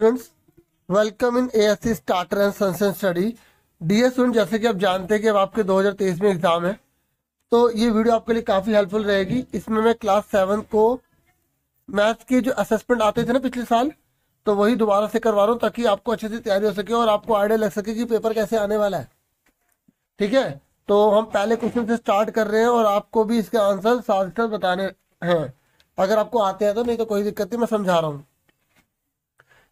students welcome in C starter and सनसन study as student जैसे कि आप जानते हैं कि अब आपके 2023 में एग्जाम है तो ये वीडियो आपके लिए काफ़ी हेल्पफुल रहेगी इसमें मैं क्लास सेवन को मैथ्स के जो असेसमेंट आते थे ना पिछले साल तो वही दोबारा से करवा रहा हूँ ताकि आपको अच्छे से तैयारी हो सके और आपको आइडिया लग सके कि पेपर कैसे आने वाला है ठीक है तो हम पहले क्वेश्चन से स्टार्ट कर रहे हैं और आपको भी इसके आंसर साथ बताने हैं अगर आपको आते हैं तो नहीं तो कोई दिक्कत नहीं मैं समझा रहा हूँ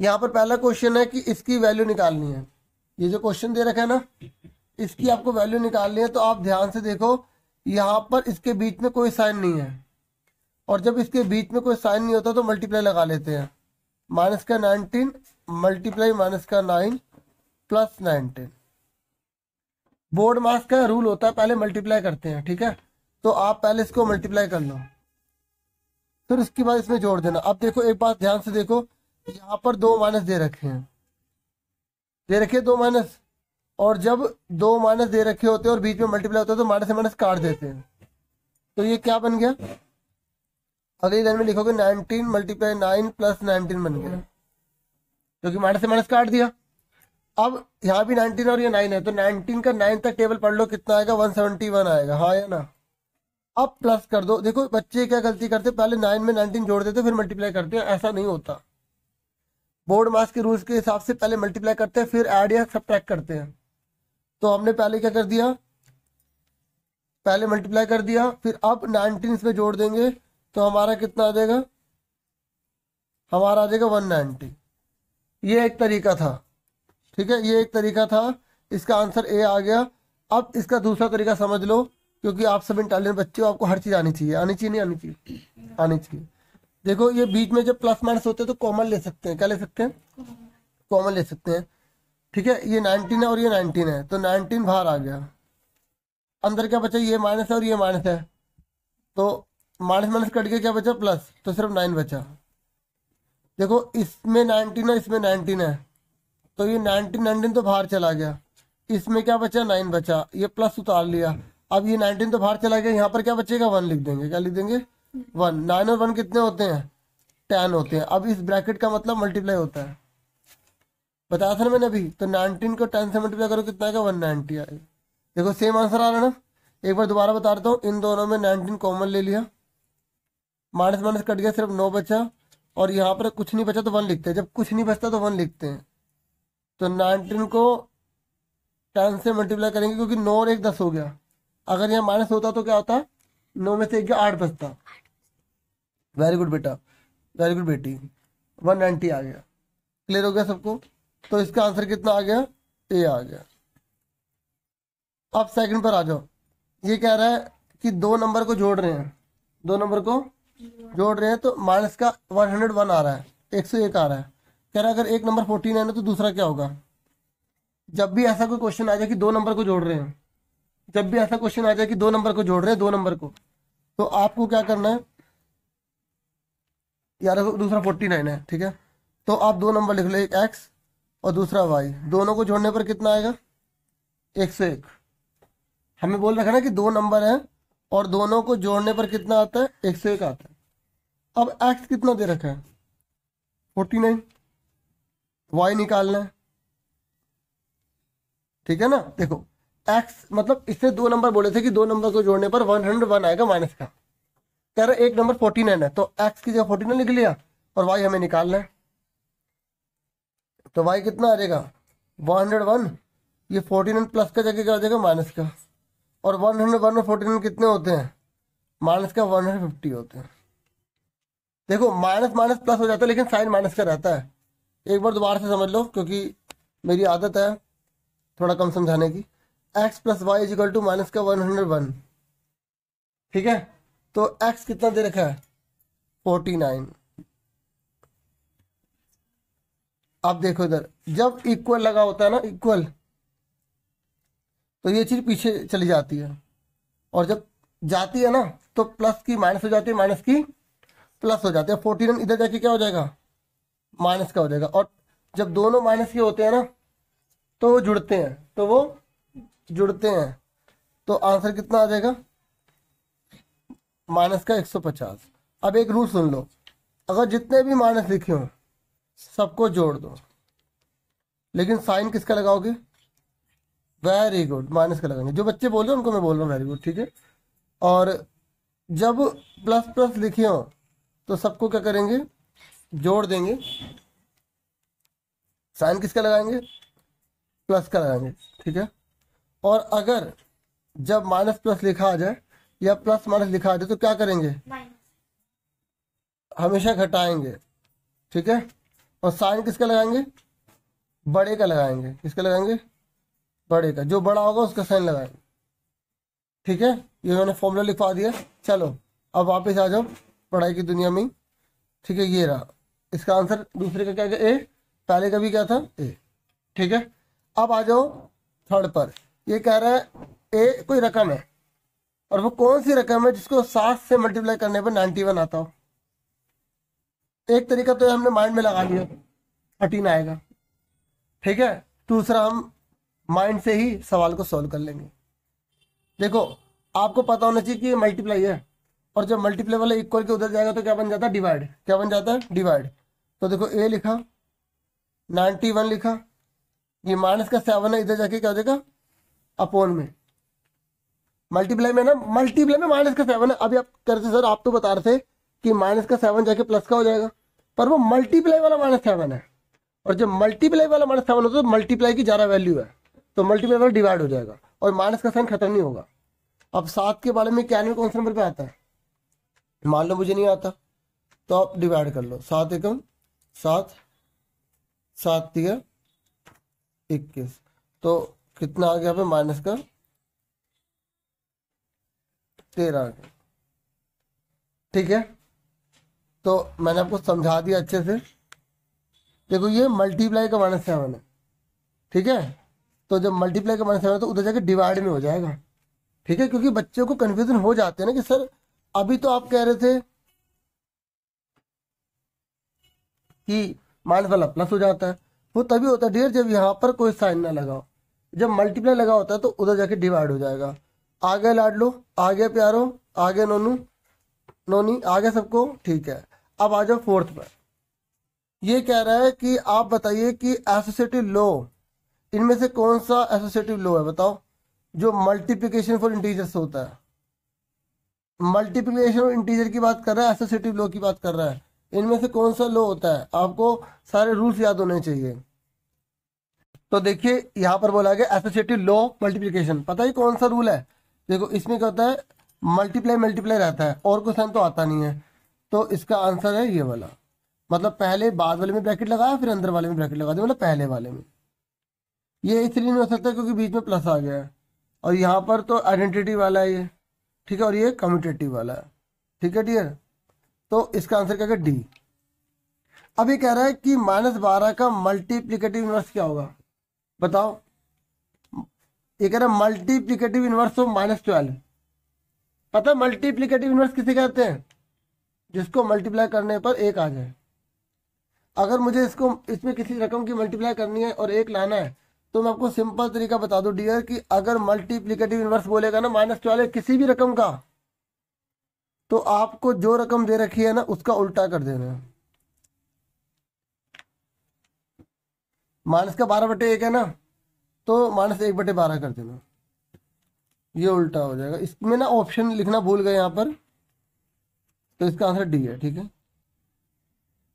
यहाँ पर पहला क्वेश्चन है कि इसकी वैल्यू निकालनी है ये जो क्वेश्चन दे रखा है ना इसकी आपको वैल्यू निकालनी है तो आप ध्यान से देखो यहाँ पर इसके बीच में कोई साइन नहीं है और जब इसके बीच में कोई साइन नहीं होता तो मल्टीप्लाई लगा लेते हैं माइनस का नाइनटीन मल्टीप्लाई माइनस का nine plus nineteen board marks का रूल होता है पहले मल्टीप्लाई करते हैं ठीक है तो आप पहले इसको मल्टीप्लाई कर लो फिर उसके बाद इसमें जोड़ देना अब देखो एक बात ध्यान से देखो यहाँ पर दो माइनस दे रखे हैं दे रखे दो माइनस और जब दो माइनस दे रखे होते हैं और बीच में मल्टीप्लाई होता है तो माइनस से माइनस काट देते हैं तो ये क्या बन गया अगली लाइन में लिखोगे nineteen multiply nine plus nineteen बन गया क्योंकि माइनस से माइनस काट दिया अब यहाँ भी नाइनटीन और ये नाइन है तो नाइनटीन का नाइन तक टेबल पढ़ लो कितना आएगा वन सेवेंटी वन आएगा हाँ या ना अब प्लस कर दो देखो बच्चे क्या गलती करते पहले नाइन में नाइनटीन जोड़ देते फिर मल्टीप्लाई करते हैं ऐसा नहीं होता बोर्ड मास के रूल्स के हिसाब से पहले मल्टीप्लाई करते हैं फिर एड या सब्ट्रैक्ट करते हैं तो हमने पहले क्या कर दिया पहले मल्टीप्लाई कर दिया फिर अब नाइनटीन इसमें जोड़ देंगे तो हमारा कितना आ जाएगा हमारा आ जाएगा वन नाइन्टी ये एक तरीका था ठीक है ये एक तरीका था इसका आंसर ए आ गया अब इसका दूसरा तरीका समझ लो क्योंकि आप सब इंटेलिजेंट बच्चे हो आपको हर चीज़ आनी चाहिए आनी चाहिए नहीं आनी चाहिए आनी चाहिए देखो ये बीच में जब प्लस माइनस होते हैं तो कॉमन ले सकते हैं क्या ले सकते हैं कॉमन ले सकते हैं ठीक है ये नाइनटीन है और ये नाइनटीन है तो नाइनटीन बाहर आ गया अंदर क्या बचा ये माइनस है और ये माइनस है तो माइनस माइनस कट के क्या बचा प्लस तो सिर्फ नाइन बचा देखो इसमें नाइनटीन है इसमें नाइनटीन है तो ये नाइनटीन नाइनटीन तो बाहर चला गया इसमें क्या बचा नाइन बचा ये प्लस उतार लिया अब ये नाइनटीन तो बाहर चला गया यहाँ पर क्या बचेगा वन लिख देंगे क्या लिख देंगे वन नाइन और वन कितने होते हैं टेन होते हैं अब इस ब्रैकेट का मतलब मल्टीप्लाई होता है बताया था ना मैंने अभी तो नाइनटीन को टेन से मल्टीप्लाई करो कितना आएगा वन नाइनटी आएगा देखो सेम आंसर आ रहा है ना एक बार दोबारा बता देता हूँ इन दोनों में नाइनटीन कॉमन ले लिया माइनस माइनस कट गया सिर्फ नौ बचा और यहाँ पर कुछ नहीं बचा तो वन लिखते हैं जब कुछ नहीं बचता तो वन लिखते हैं तो नाइनटीन को टेन से मल्टीप्लाई करेंगे क्योंकि नौ और एक दस हो गया अगर यहाँ माइनस होता तो क्या होता नौ में से एक आठ बचता वेरी गुड बेटा वेरी गुड बेटी वन नाइनटी आ गया क्लियर हो गया सबको तो इसका आंसर कितना आ गया ए आ गया अब सेकंड पर आ जाओ ये कह रहा है कि दो नंबर को जोड़ रहे हैं दो नंबर को जोड़ रहे हैं तो माइनस का वन हंड्रेड वन आ रहा है एक सौ एक आ रहा है कह रहा है अगर एक नंबर फोर्टीन है ना तो दूसरा क्या होगा जब भी ऐसा कोई क्वेश्चन आ जाए कि दो नंबर को जोड़ रहे हैं जब भी ऐसा क्वेश्चन आ जाए कि दो नंबर को जोड़ रहे हैं दो नंबर को तो आपको क्या करना है ग्यारह तो दूसरा फोर्टी नाइन है ठीक है तो आप दो नंबर लिख लो एक एक्स और दूसरा वाई दोनों को जोड़ने पर कितना आएगा एक सौ एक हमें बोल रखा ना कि दो नंबर है और दोनों को जोड़ने पर कितना आता है एक सौ एक आता है अब एक्स कितना दे रखा है फोर्टी नाइन वाई निकालना है ठीक है ना देखो एक्स मतलब इससे दो नंबर बोले थे कि दो नंबर को जोड़ने पर वन हंड्रेड वन आएगा माइनस का कह रहे एक नंबर फोर्टी नाइन है तो एक्स की जगह फोर्टी नाइन लिख लिया और वाई हमें निकालना है तो वाई कितना आ जाएगा वन हंड्रेड वन ये फोर्टी नाइन प्लस का जगह क्या आ जाएगा माइनस का और वन हंड्रेड वन और फोर्टी नाइन कितने होते हैं माइनस का वन हंड्रेड फिफ्टी होते हैं देखो माइनस माइनस प्लस हो जाता है लेकिन साइन माइनस का रहता है एक बार दोबारा से समझ लो क्योंकि मेरी आदत है थोड़ा कम समझाने की X plus Y equal to minus का वन हंड्रेड वन ठीक है तो एक्स कितना दे रखा है फोर्टी नाइन अब देखो इधर जब इक्वल लगा होता है ना इक्वल तो ये चीज पीछे चली जाती है और जब जाती है ना तो प्लस की माइनस हो जाती है माइनस की प्लस हो जाती है फोर्टी नाइन इधर जाके क्या हो जाएगा माइनस का हो जाएगा और जब दोनों माइनस के होते हैं ना तो वो जुड़ते हैं तो वो जुड़ते हैं तो आंसर कितना आ जाएगा माइनस का 150 अब एक रूल सुन लो अगर जितने भी माइनस लिखे हों सबको जोड़ दो लेकिन साइन किसका लगाओगे वेरी गुड माइनस का लगाएंगे जो बच्चे बोल रहे हैं उनको मैं बोल रहा हूँ वेरी गुड ठीक है और जब प्लस प्लस लिखे हों तो सबको क्या करेंगे जोड़ देंगे साइन किसका लगाएंगे प्लस का लगाएंगे ठीक है और अगर जब माइनस प्लस लिखा आ जाए या प्लस माइनस दिखा दे तो क्या करेंगे हमेशा घटाएंगे ठीक है और साइन किसका लगाएंगे बड़े का लगाएंगे किसका लगाएंगे बड़े का जो बड़ा होगा उसका साइन लगाएंगे ठीक है ये मैंने फॉर्मूला लिखवा दिया चलो अब वापस आ जाओ पढ़ाई की दुनिया में ठीक है ये रहा इसका आंसर दूसरे का क्या क्या ए पहले का भी क्या था ए ठीक है अब आ जाओ थर्ड पर ये कह रहा है ए कोई रकम है और वो कौन सी रकम है जिसको सात से मल्टीप्लाई करने पर नाइन्टी वन आता हो एक तरीका तो हमने माइंड में लगा लिया थर्टीन आएगा ठीक है दूसरा हम माइंड से ही सवाल को सॉल्व कर लेंगे देखो आपको पता होना चाहिए कि ये मल्टीप्लाई है और जब मल्टीप्लाई वाला इक्वल के उधर जाएगा तो क्या बन जाता है डिवाइड क्या बन जाता है डिवाइड तो देखो ए लिखा नाइन्टी वन लिखा ये माइनस का सेवन है इधर जाके क्या हो जाएगा अपोन में मल्टीप्लाई में ना मल्टीप्लाई में माइनस का सेवन है अभी आप कह रहे थे सर आप तो बता रहे थे कि माइनस का सेवन जाके प्लस का हो जाएगा पर वो मल्टीप्लाई वाला माइनस सेवन है और जब मल्टीप्लाई वाला माइनस सेवन होता है तो मल्टीप्लाई की ज़्यादा वैल्यू है तो मल्टीप्लाई वाला डिवाइड हो जाएगा और माइनस का साइन खत्म नहीं होगा अब सात के बारे में इक्यानवे कौन से नंबर पर आता है मान लो मुझे नहीं आता तो आप डिवाइड कर लो सात एकम सात सात दिया इक्कीस तो कितना आ गया माइनस का तेरह ठीक है तो मैंने आपको समझा दिया अच्छे से देखो ये मल्टीप्लाई का माइनस सेवन है ठीक है तो जब मल्टीप्लाई का माइनस सेवन है तो उधर जाके डिवाइड में हो जाएगा ठीक है क्योंकि बच्चों को कन्फ्यूजन हो जाते हैं ना कि सर अभी तो आप कह रहे थे कि माइनस वाला प्लस हो जाता है वो तभी होता है डियर जब यहाँ पर कोई साइन ना लगाओ जब मल्टीप्लाई लगा होता है तो उधर जाके डिवाइड हो जाएगा आगे लाडलो आगे प्यारो आगे नोनू नोनी आगे सबको ठीक है अब आ जाओ फोर्थ पर ये कह रहा है कि आप बताइए कि एसोसिएटिव लो इनमें से कौन सा एसोसिएटिव लो है बताओ जो मल्टीप्लिकेशन फॉर इंटीजर्स होता है मल्टीप्लिकेशन और इंटीजर की बात कर रहा है एसोसिएटिव लो की बात कर रहा है इनमें से कौन सा लो होता है आपको सारे रूल्स याद होने चाहिए तो देखिए यहां पर बोला गया एसोसिएटिव लो मल्टीप्लिकेशन पता ही कौन सा रूल है देखो इसमें क्या होता है मल्टीप्लाई मल्टीप्लाई रहता है और क्वेश्चन तो आता नहीं है तो इसका आंसर है ये वाला मतलब पहले बाद वाले में ब्रैकेट लगाया फिर अंदर वाले में ब्रैकेट लगा दिया मतलब पहले वाले में ये इसलिए नहीं हो सकता क्योंकि बीच में प्लस आ गया है और यहाँ पर तो आइडेंटिटी वाला है ये ठीक है और ये कम्यूटेटिव वाला है ठीक है डियर तो इसका आंसर क्या डी अभी कह रहा है कि माइनस बारह का मल्टीप्लीकेटिव इनवर्स क्या होगा बताओ एक कह रहा multiplicative inverse of minus twelve पता है मल्टीप्लीकेटिव इनवर्स किसे कहते हैं जिसको मल्टीप्लाई करने पर एक आ जाए अगर मुझे इसको इसमें किसी रकम की मल्टीप्लाई करनी है और एक लाना है तो मैं आपको सिंपल तरीका बता दूं डियर कि अगर मल्टीप्लीकेटिव इनवर्स बोलेगा ना माइनस ट्वेल्व किसी भी रकम का तो आपको जो रकम दे रखी है ना उसका उल्टा कर देना है माइनस का बारह बटे एक है ना तो माइनस एक बटे बारह कर देना ये उल्टा हो जाएगा इसमें ना ऑप्शन लिखना भूल गए यहाँ पर तो इसका आंसर डी है ठीक है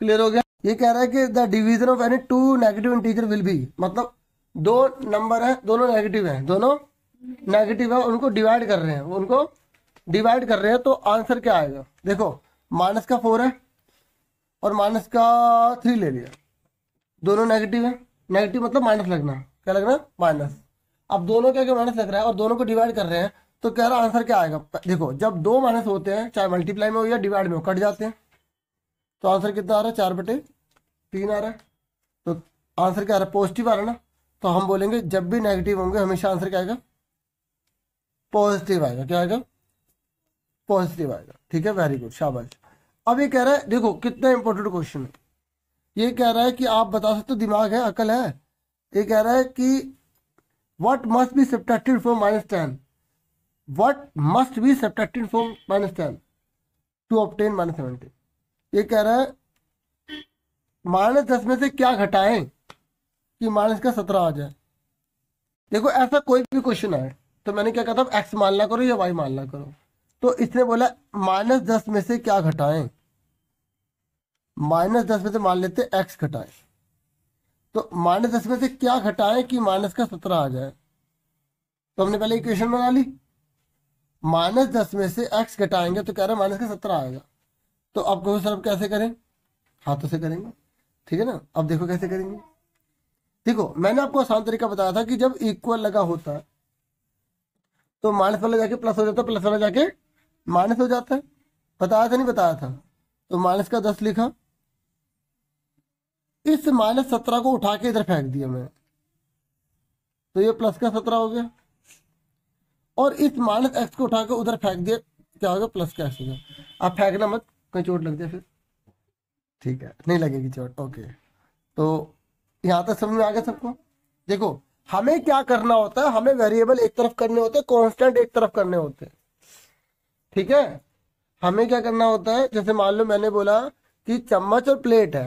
क्लियर हो गया ये कह रहा है कि the division of any two negative integer will be मतलब दो नंबर है दोनों नेगेटिव है दोनों नेगेटिव है उनको डिवाइड कर रहे हैं उनको डिवाइड कर रहे हैं तो आंसर क्या आएगा देखो माइनस का फोर है और माइनस का थ्री ले लिया दोनों नेगेटिव है नेगेटिव मतलब माइनस लगना क्या लग रहा है माइनस अब दोनों क्या क्या माइनस लग रहा है और दोनों को डिवाइड कर रहे हैं तो कह रहा आंसर क्या आएगा देखो जब दो माइनस होते हैं चाहे मल्टीप्लाई में हो या डिवाइड में हो कट जाते हैं तो आंसर कितना आ रहा है चार बटे तीन आ रहा है तो आंसर क्या आ रहा है पॉजिटिव आ रहा है ना तो हम बोलेंगे जब भी नेगेटिव होंगे हमेशा आंसर क्या आएगा पॉजिटिव आएगा क्या आएगा पॉजिटिव आएगा ठीक है वेरी गुड शाबाश अब ये कह रहा है देखो कितना इंपॉर्टेंट क्वेश्चन है ये कह रहा है कि आप बता सकते हो दिमाग है अकल है ये कह रहा है कि what must be subtracted from minus ten what must be subtracted from minus ten to obtain minus seventy ये कह रहा है माइनस दस में से क्या घटाएं कि माइनस का सत्रह आ जाए देखो ऐसा कोई भी क्वेश्चन है तो मैंने क्या कहा था एक्स मानना करो या वाई मानना करो तो इसने बोला माइनस दस में से क्या घटाएं माइनस दस में से मान लेते एक्स घटाएं तो माइनस दस में से क्या घटाएं कि माइनस का सत्रह आ जाए तो हमने पहले इक्वेशन बना ली माइनस दस में से एक्स घटाएंगे तो कह रहे माइनस का सत्रह आएगा तो अब कहो सर अब कैसे करें हाथों से करेंगे ठीक है ना अब देखो कैसे करेंगे देखो मैंने आपको आसान तरीका बताया था कि जब इक्वल लगा होता तो माइनस वाला जाके प्लस हो जाता प्लस वाला जाके माइनस हो जाता है बताया था नहीं बताया था तो माइनस का दस लिखा इस माइनस सत्रह को उठा के इधर फेंक दिया मैं तो ये प्लस का सत्रह हो गया और इस माइनस एक्स को उठा के उधर फेंक दिया क्या गया प्लस का एक्स हो गया आप फेंकना मत कहीं चोट लग जाए फिर ठीक है नहीं लगेगी चोट ओके तो यहाँ तक समझ में आ गया सबको देखो हमें क्या करना होता है हमें वेरिएबल एक तरफ करने होते हैं कॉन्स्टेंट एक तरफ करने होते हैं ठीक है हमें क्या करना होता है जैसे मान लो मैंने बोला कि चम्मच और प्लेट है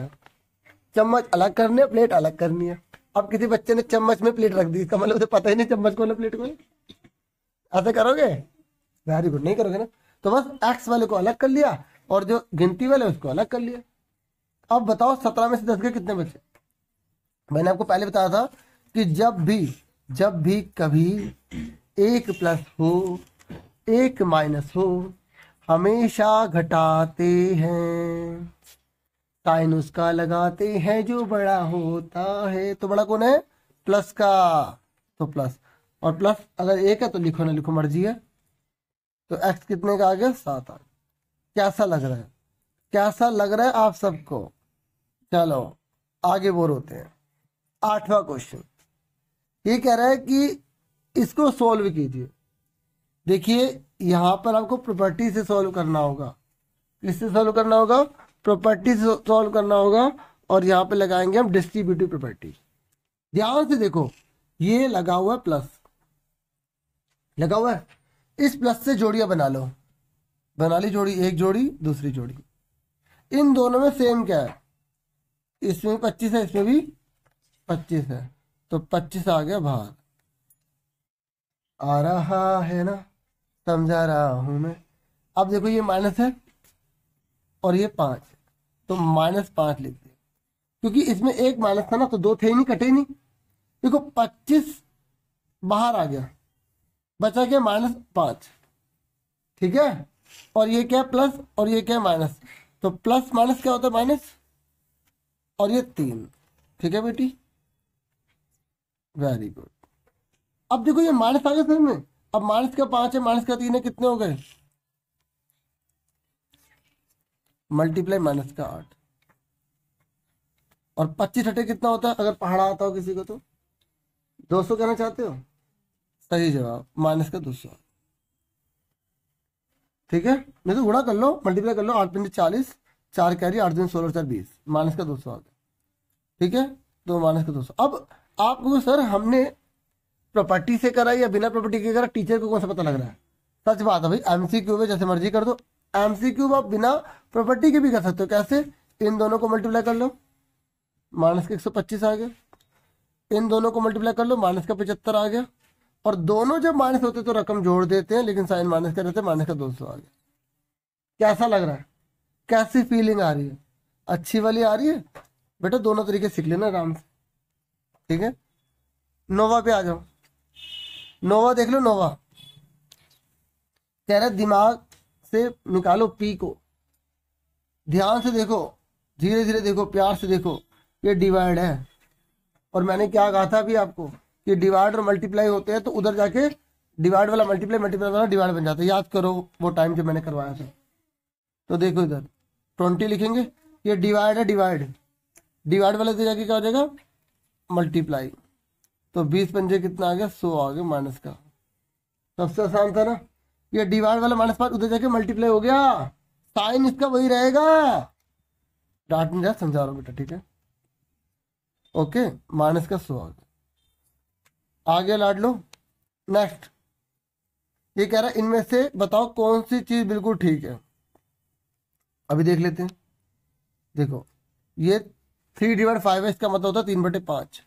चम्मच अलग करने प्लेट अलग करनी है अब किसी बच्चे ने चम्मच में प्लेट रख दी इसका मतलब उसे पता ही नहीं चम्मच को प्लेट को ऐसे करोगे वेरी गुड नहीं करोगे ना तो बस एक्स वाले को अलग कर लिया और जो गिनती वाले उसको अलग कर लिया अब बताओ सत्रह में से दस के कितने बचे मैंने आपको पहले बताया था कि जब भी जब भी कभी एक प्लस हो एक माइनस हो हमेशा घटाते हैं साइन उसका लगाते हैं जो बड़ा होता है तो बड़ा कौन है प्लस का तो प्लस और प्लस अगर एक है तो लिखो ना लिखो मर्जी है तो एक्स कितने का आ गया सात आ कैसा लग रहा है कैसा लग रहा है आप सबको चलो आगे बोर होते हैं आठवां क्वेश्चन ये कह रहा है कि इसको सोल्व कीजिए देखिए यहाँ पर आपको प्रॉपर्टी से सोल्व करना होगा किससे सोल्व करना होगा प्रॉपर्टी सॉल्व करना होगा और यहाँ पे लगाएंगे हम डिस्ट्रीब्यूटिव प्रॉपर्टी ध्यान से देखो ये लगा हुआ है प्लस लगा हुआ है इस प्लस से जोड़िया बना लो बना ली जोड़ी एक जोड़ी दूसरी जोड़ी इन दोनों में सेम क्या है इसमें पच्चीस है इसमें भी पच्चीस है तो पच्चीस आ गया बाहर आ रहा है ना समझा रहा हूं मैं अब देखो ये माइनस है और ये पांच तो माइनस पांच लिख दिया क्योंकि इसमें एक माइनस था ना तो दो थे ही नहीं कटे नहीं देखो पच्चीस बाहर आ गया बचा गया माइनस पांच ठीक है और ये क्या प्लस और ये क्या माइनस तो प्लस माइनस क्या होता है माइनस और ये तीन ठीक है बेटी वेरी गुड अब देखो ये माइनस आ गया सर में अब माइनस का पांच है माइनस का तीन है कितने हो गए मल्टीप्लाई माइनस का आठ और पच्चीस हटे कितना होता है अगर पहाड़ा आता हो किसी को तो दो सौ कहना चाहते हो सही जवाब माइनस का दो सौ ठीक है नहीं तो गुणा कर लो मल्टीप्लाई कर लो आठ पंजे चालीस चार कैरी आठ दिन सोलह चार बीस माइनस का दो सौ गया ठीक है तो माइनस का दो सौ अब आपको सर हमने प्रॉपर्टी से करा या बिना प्रॉपर्टी के करा टीचर को कौन सा पता लग रहा है सच बात है भाई एमसीक्यू में जैसे मर्जी कर दो क्यूब आप बिना प्रॉपर्टी के भी कर सकते हो कैसे इन दोनों को मल्टीप्लाई कर लो माइनस का एक सौ पच्चीस आ गया इन दोनों को मल्टीप्लाई कर लो माइनस का पचहत्तर आ गया और दोनों जब माइनस होते तो रकम जोड़ देते हैं लेकिन साइन माइनस का रहते माइनस का दो सौ आ गया कैसा लग रहा है कैसी फीलिंग आ रही है अच्छी वाली आ रही है बेटा दोनों तरीके सीख लेना आराम से ठीक है नोवा पे आ जाओ नोवा देख लो नोवा कह रहा दिमाग से निकालो पी को ध्यान से देखो धीरे धीरे देखो प्यार से देखो ये डिवाइड है और मैंने क्या कहा था अभी आपको कि डिवाइड और मल्टीप्लाई होते हैं तो उधर जाके डिवाइड वाला मल्टीप्लाई मल्टीप्लाई वाला डिवाइड बन जाता है याद करो वो टाइम जो मैंने करवाया था तो देखो इधर ट्वेंटी लिखेंगे ये डिवाइड है डिवाइड डिवाइड वाले से जाके क्या हो जाएगा मल्टीप्लाई तो बीस पंजे कितना आ गया सो आ गया माइनस का सबसे आसान था ना ये दीवार वाला माइनस पांच उधर जाके मल्टीप्लाई हो गया साइन इसका वही रहेगा डांट में जा समझा रहा बेटा ठीक है ओके माइनस का आ आगे लाड लो नेक्स्ट ये कह रहा है इनमें से बताओ कौन सी चीज बिल्कुल ठीक है अभी देख लेते हैं देखो ये थ्री डिवाइड फाइव है इसका मतलब होता है तीन बटे पांच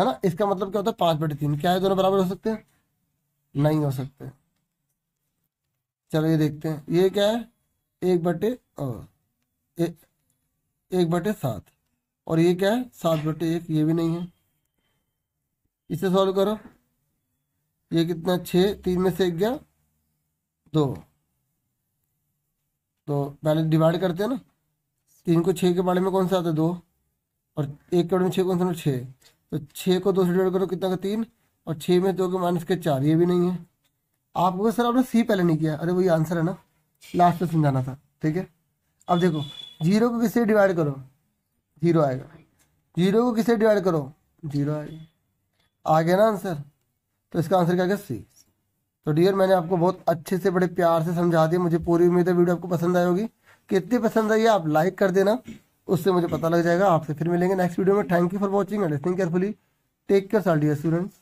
है ना इसका मतलब क्या होता है पांच बटे तीन क्या है दोनों बराबर हो सकते हैं नहीं हो सकते चलो ये देखते हैं ये क्या है एक बटे और ए, एक बटे सात और ये क्या है सात बटे एक ये भी नहीं है इसे सॉल्व करो ये कितना छः तीन में से एक गया दो तो पहले डिवाइड करते हैं ना तीन को छः के बारे में कौन सा आता है दो और एक के बारे में छः कौन सा छः तो छः को दो से डिवाइड करो कितना का तीन और छः में दो के माइनस के चार ये भी नहीं है आपको सर आपने सी पहले नहीं किया अरे वही आंसर है ना लास्ट में समझाना था ठीक है अब देखो जीरो को किससे डिवाइड करो जीरो आएगा जीरो को किससे डिवाइड करो जीरो आएगा आ गया ना आंसर तो इसका आंसर क्या गया सी तो डियर मैंने आपको बहुत अच्छे से बड़े प्यार से समझा दिया मुझे पूरी उम्मीद है वीडियो आपको पसंद आई होगी कितनी पसंद आई है आप लाइक कर देना उससे मुझे पता लग जाएगा आपसे फिर मिलेंगे नेक्स्ट वीडियो में thank you for watching and listening carefully take care साल डियर स्टूडेंट्स